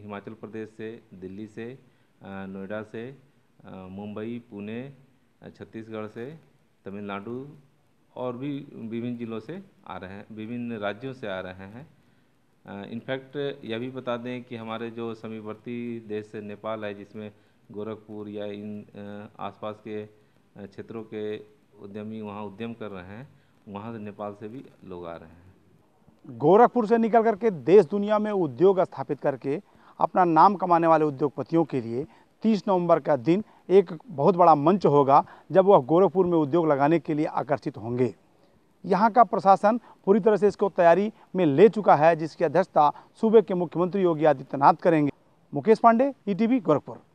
हिमाचल प्रदेश से दिल्ली से नोएडा से मुंबई पुणे छत्तीसगढ़ से तमिलनाडु और भी विभिन्न ज़िलों से आ रहे हैं विभिन्न राज्यों से आ रहे हैं इनफैक्ट यह भी बता दें कि हमारे जो समीवर्ती देश नेपाल है जिसमें गोरखपुर या इन आसपास के क्षेत्रों के उद्यमी वहाँ उद्यम कर रहे हैं वहाँ से नेपाल से भी लोग आ रहे हैं गोरखपुर से निकल करके देश दुनिया में उद्योग स्थापित करके अपना नाम कमाने वाले उद्योगपतियों के लिए 30 नवंबर का दिन एक बहुत बड़ा मंच होगा जब वह गोरखपुर में उद्योग लगाने के लिए आकर्षित होंगे यहाँ का प्रशासन पूरी तरह से इसको तैयारी में ले चुका है जिसकी अध्यक्षता सूबे के मुख्यमंत्री योगी आदित्यनाथ करेंगे मुकेश पांडे ई e गोरखपुर